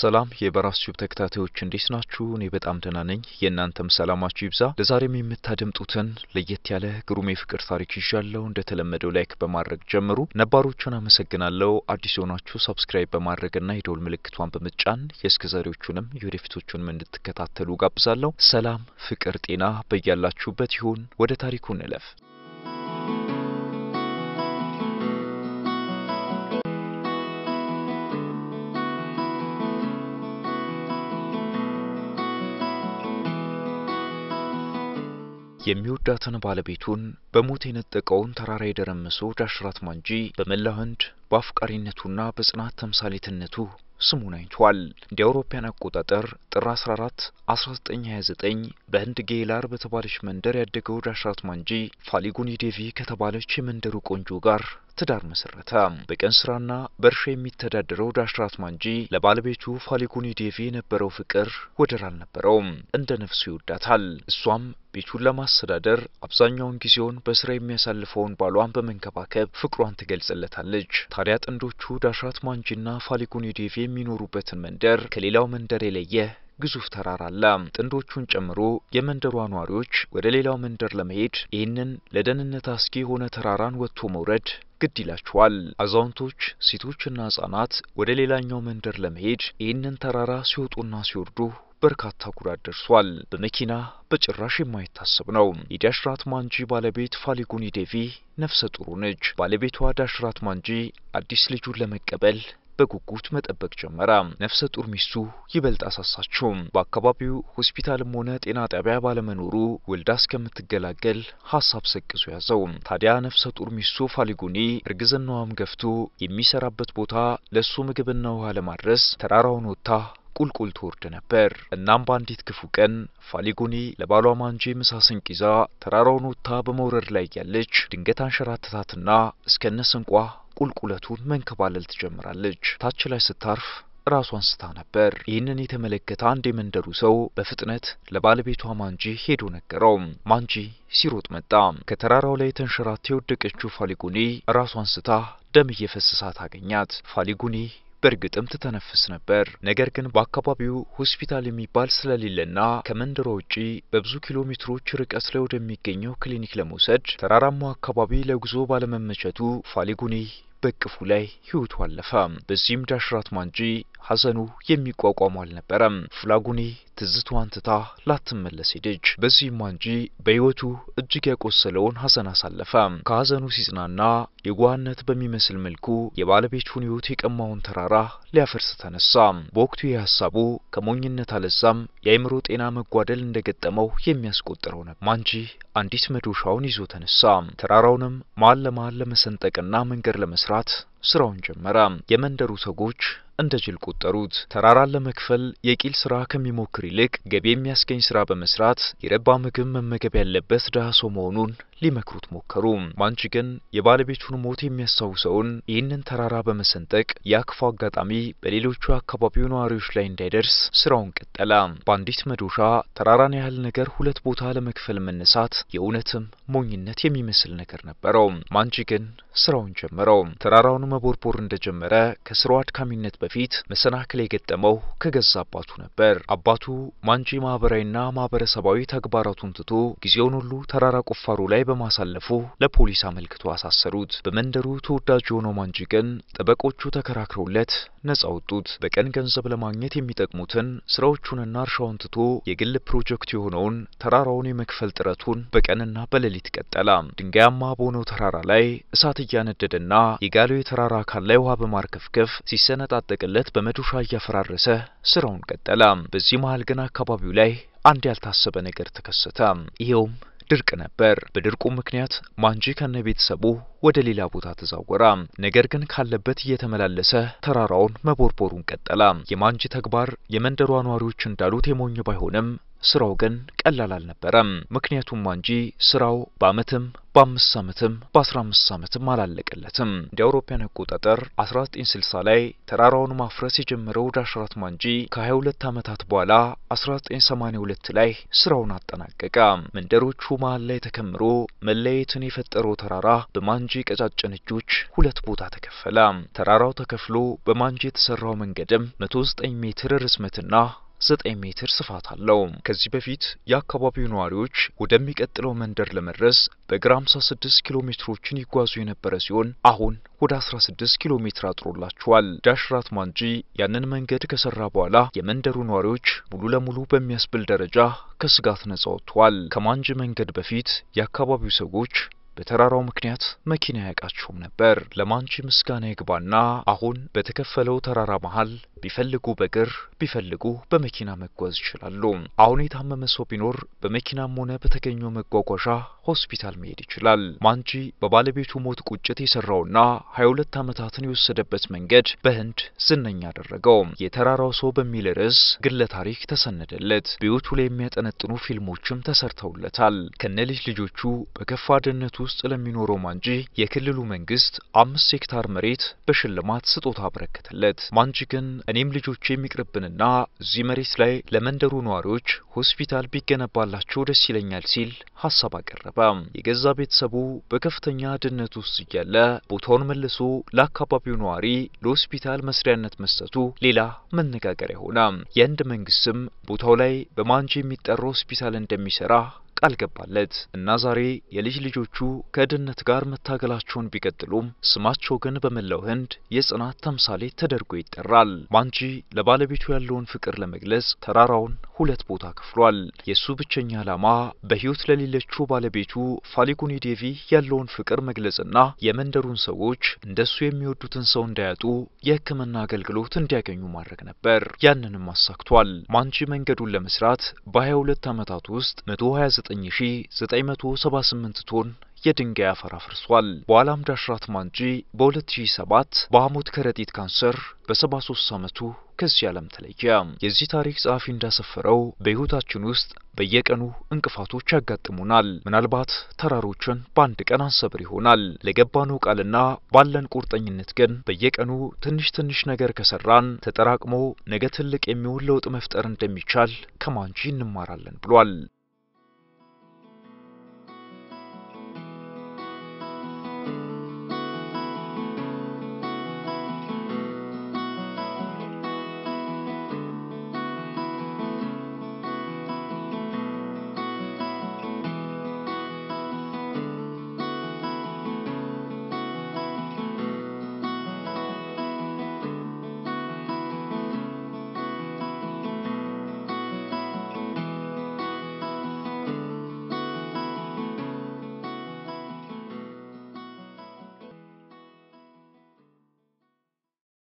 ሰላም የበራስ ዩብ ተከታታዮች እንዴት ናችሁ? እኔ በጣም ደህና ነኝ። የእናንተም ሰላማችሁ ይብዛ። ለዛሬም የምታደምጡትን ለየት ያለ ግሩም የፍቅር ታሪክ ይዣለሁ። እንደተለመደው ላይክ በማድረግ ጀምሩ። ነባሮቹን አመሰግናለሁ። አዲስ የሆናችሁ ሰብስክራይብ በማድረግና የደወል ምልክቷን በመጫን የእስከ ዛሬዎቹንም የወደፊቶቹንም እንድትከታተሉ ጋብዛለሁ። ሰላም፣ ፍቅር፣ ጤና በያላችሁበት ይሁን። ወደ ታሪኩ እንለፍ። የሚወዳትን ባለቤቱን በሞት የነጠቀውን ተራራ የደረመሰው ዳሽራት ማንጂ በመላ ህንድ በአፍቃሪነቱና በጽናት ተምሳሌትነቱ ስሙን አይቷል። እንደ አውሮፓያን አቆጣጠር ጥር 14 1929 በህንድ ጌላር በተባለች መንደር ያደገው ዳሽራት ማንጂ ፋሊጉኒ ዴቪ ከተባለች የመንደሩ ቆንጆ ጋር ትዳር መሰረተ። በቀን ስራና በእርሻ የሚተዳደረው ዳሽራት ማንጂ ለባለቤቱ ፋሊጉኒ ዴቪ የነበረው ፍቅር ወደር አልነበረውም። እንደ ነፍሱ ይወዳታል። እሷም ቤቱን ለማስተዳደር አብዛኛውን ጊዜውን በስራ የሚያሳልፈውን ባሏን በመንከባከብ ፍቅሯን ትገልጽለታለች። ታዲያ ጥንዶቹ ዳሽራት ማንጂና ፋሊጉኒ ዴቪ የሚኖሩበትን መንደር ከሌላው መንደር የለየ ግዙፍ ተራራ አለ። ጥንዶቹን ጨምሮ የመንደሯ ነዋሪዎች ወደ ሌላው መንደር ለመሄድ ይህንን ለደህንነት አስጊ የሆነ ተራራን ወጥቶ መውረድ ግድ ይላቸዋል። አዛውንቶች፣ ሴቶችና ህጻናት ወደ ሌላኛው መንደር ለመሄድ ይህንን ተራራ ሲወጡና ሲወርዱ በርካታ ጉዳት ደርሷል። በመኪና በጭራሽ የማይታሰብ ነው። የዳሽራት ማንጂ ባለቤት ፋሊጉኒ ዴቪ ነፍሰ ጡር ነች። ባለቤቷ ዳሽራት ማንጂ አዲስ ልጁን ለመቀበል በጉጉት መጠበቅ ጀመረ። ነፍሰ ጡር ሚስቱ ይበልጥ አሳሳችው። በአካባቢው ሆስፒታልም ሆነ ጤና ጣቢያ ባለመኖሩ ወልዳ እስከምትገላገል ሀሳብ ሰቅዞ ያዘው። ታዲያ ነፍሰ ጡር ሚስቱ ፋሊጉኒ እርግዝናዋም ገፍቶ የሚሰራበት ቦታ ለእሱ ምግብና ውሃ ለማድረስ ተራራውን ወጥታ ቁልቁል ትወርድ ነበር። እናም በአንዲት ክፉ ቀን ፋሊጎኒ ለባሏ ማንጄ ምሳ ስንቅ ይዛ ተራራውን ወጥታ በመውረድ ላይ ያለች ድንገት አንሸራተታትና እስከነ ስንቋ ቁልቁለቱን መንከባለል ትጀምራለች። ታች ላይ ስታርፍ ራሷን ስታ ነበር። ይህንን የተመለከተ አንድ የመንደሩ ሰው በፍጥነት ለባለቤቷ ማንጂ ሄዶ ነገረው። ማንጂ ሲሮጥ መጣ። ከተራራው ላይ ተንሸራታ የወደቀችው ፋሊጉኒ ራሷን ስታ ደም እየፈሰሳት አገኛት። ፋሊጉኒ በእርግጥም ትተነፍስ ነበር። ነገር ግን በአካባቢው ሆስፒታል የሚባል ስለሌለና ከመንደሯ ውጪ በብዙ ኪሎ ሜትሮች ርቀት ላይ ወደሚገኘው ክሊኒክ ለመውሰድ ተራራማው አካባቢ ለጉዞ ባለመመቸቱ ፋሊጉኒ በቅፉ ላይ ህይወቱ አለፈ። በዚህም ዳሽራት ማንጂ ሐዘኑ የሚቋቋሙ አልነበረም። ፍላጉኒ ትዝቷን ትታ ላትመለስ ሄደች። በዚህም እንጂ በሕይወቱ እጅግ ያቆሰለውን ሐዘን አሳለፈ። ከሐዘኑ ሲጽናና የጓነት በሚመስል መልኩ የባለቤቱን ሕይወት የቀማውን ተራራ ሊያፈርስ ተነሳ። በወቅቱ የሐሳቡ ከሞኝነት አለዛም የአእምሮ ጤና መጓደል እንደገጠመው የሚያስቆጥረው ነበር። ማንጂ አንዲት መዶሻውን ይዞ ተነሳ። ተራራውንም መሃል ለመሃል ለመሰንጠቅና መንገድ ለመስራት ስራውን ጀመረ። የመንደሩ ሰዎች እንደ ጅል ቆጠሩት። ተራራን ለመክፈል የቂል ስራ ከሚሞክር ይልቅ ገቢ የሚያስገኝ ስራ በመስራት የረባ ምግብ መመገብ ያለበት ድሃ ሰው መሆኑን ሊመክሩት ሞከሩ። ባንቺ ግን የባለቤቱን ሞት የሚያስታውሰውን ይህንን ተራራ በመሰንጠቅ የአክፋ አጋጣሚ በሌሎቹ የአካባቢው ነዋሪዎች ላይ እንዳይደርስ ስራውን ቀጠለ። በአንዲት መዶሻ ተራራን ያህል ነገር ሁለት ቦታ ለመክፈል መነሳት የእውነትም ሞኝነት የሚመስል ነገር ነበረው። ማንቺ ግን ስራውን ጀመረው። ተራራውን መቦርቦር እንደጀመረ ከስራው አድካሚነት በፊት መሰናክል የገጠመው ከገዛ አባቱ ነበር። አባቱ ማንጂ ማህበራዊና ማህበረሰባዊ ተግባራቱን ትቶ ጊዜውን ሁሉ ተራራ ቁፋሮ ላይ በማሳለፉ ለፖሊስ አመልክቶ አሳሰሩት። በመንደሩ ተወዳጅ የሆነው ግን ጠበቆቹ ተከራክረውለት ነጻ ወጡት። በቀን ገንዘብ ለማግኘት የሚጠቅሙትን ስራዎቹንና እርሻውን ትቶ የግል ፕሮጀክት የሆነውን ተራራውን የመክፈል ጥረቱን በቀንና በሌሊት ቀጠለ። ድንጋያማ በሆነው ተራራ ላይ እሳት እያነደደና የጋለው የተራራ አካል ላይ ውሃ በማርከፍከፍ ሲሰነጣጠቅለት በመዶሻ እያፈራረሰ ስራውን ቀጠለ። በዚህ መሃል ግን አካባቢው ላይ አንድ ያልታሰበ ነገር ተከሰተ። ይኸውም ድርቅ ነበር። በድርቁ ምክንያት ማንጂ ከነ ቤተሰቡ ወደ ሌላ ቦታ ተዛወራ። ነገር ግን ካለበት እየተመላለሰ ተራራውን መቦርቦሩን ቀጠላ። የማንጂ ተግባር የመንደሯ ነዋሪዎች እንዳሉት የሞኝ ባይሆንም ስራው ግን ቀላል አልነበረም። ምክንያቱም ዋንጂ ስራው በአመትም በአምስት ዓመትም በአስራ አምስት ዓመትም አላለቀለትም። እንደ አውሮፓውያን አቆጣጠር ስልሳ ላይ ተራራውን ማፍረስ የጀመረው ዳሽራት ማንጂ ከ22 ዓመታት በኋላ ሁለት ላይ ስራውን አጠናቀቀ። መንደሮቹ መሀል ላይ ተከምሮ መለየትን የፈጠረው ተራራ በማንጂ ቀጫጭን እጆች ሁለት ቦታ ተከፈለ። ተራራው ተከፍሎ በማንጂ የተሰራው መንገድም ዘጠኝ ሜትር ርዝመትና 9 ሜትር ስፋት አለው። ከዚህ በፊት የአካባቢው ነዋሪዎች ወደሚቀጥለው መንደር ለመድረስ በእግር 56 ኪሎ ሜትሮችን ይጓዙ የነበረ ሲሆን አሁን ወደ 16 ኪሎ ሜትር አጥሮላቸዋል። ዳሽራት ማንጂ ያንን መንገድ ከሰራ በኋላ የመንደሩ ነዋሪዎች ሙሉ ለሙሉ በሚያስብል ደረጃ ከስጋት ነጻ ወጥተዋል። ከማንጂ መንገድ በፊት የአካባቢው ሰዎች በተራራው ምክንያት መኪና አያውቃቸውም ነበር። ለማንቺ ምስጋና ይግባና አሁን በተከፈለው ተራራ መሃል ቢፈልጉ በእግር ቢፈልጉ በመኪና መጓዝ ይችላሉ። አሁን የታመመ ሰው ቢኖር በመኪናም ሆነ በተገኘው መጓጓዣ ሆስፒታል መሄድ ይችላል። ማንቺ በባለቤቱ ሞት ቁጭት የሰራውና 22 ዓመታትን የወሰደበት መንገድ በህንድ ዝነኛ አደረገው። የተራራው ሰው በሚል ርዕስ ግለ ታሪክ ተሰነደለት። በህይወቱ ላይ የሚያጠነጥኑ ፊልሞችም ተሰርተውለታል። ከነ ልጅ ልጆቹ በከፋ ድህነቱ ውስጥ ለሚኖረው ማንጂ የክልሉ መንግስት አምስት ሄክታር መሬት በሽልማት ስጦታ አበረከተለት። ማንጂ ግን እኔም ልጆች የሚቅርብንና እዚህ መሬት ላይ ለመንደሩ ነዋሪዎች ሆስፒታል ቢገነባላቸው ደስ ይለኛል ሲል ሀሳብ አቀረበ። የገዛ ቤተሰቡ በከፍተኛ ድህነት ውስጥ እያለ ቦታውን መልሶ ለአካባቢው ነዋሪ ለሆስፒታል መስሪያነት መስጠቱ ሌላ መነጋገሪያ ሆነ። የህንድ መንግስትም ቦታው ላይ በማንጂ የሚጠራ ሆስፒታል እንደሚሰራ ቃል ገባለት እና ዛሬ የልጅ ልጆቹ ከድህነት ጋር መታገላቸውን ቢቀጥሉም ስማቸው ግን በመላው ህንድ የጽናት ተምሳሌ ተደርጎ ይጠራል። ባንጂ ለባለቤቱ ያለውን ፍቅር ለመግለጽ ተራራውን ሁለት ቦታ ከፍሏል። የእሱ ብቸኛ ዓላማ በሕይወት ለሌለችው ባለቤቱ ፋሊኩኒ ዴቪ ያለውን ፍቅር መግለጽና የመንደሩን ሰዎች እንደሱ የሚወዱትን ሰው እንዳያጡ የሕክምና አገልግሎት እንዲያገኙ ማድረግ ነበር። ያንንም አሳክቷል። ማንቺ መንገዱን ለመስራት በ22 ዓመታት ውስጥ 129978 ቶን የድንጋይ አፈር አፍርሷል። በኋላም ዳሽራት ማንጂ በ2007 በሐሞት ከረጢት ካንሰር በ73 ዓመቱ ከዚህ ዓለም ተለየ። የዚህ ታሪክ ጸሐፊ እንዳሰፈረው በሕይወታችን ውስጥ በየቀኑ እንቅፋቶች ያጋጥሙናል። ምናልባት ተራሮችን በአንድ ቀን አንሰብር ይሆናል። ለገባነው ቃልና ባለን ቁርጠኝነት ግን በየቀኑ ትንሽ ትንሽ ነገር ከሰራን ተጠራቅሞ ነገ ትልቅ የሚሆን ለውጥ መፍጠር እንደሚቻል ከማንጂ እንማራለን ብሏል።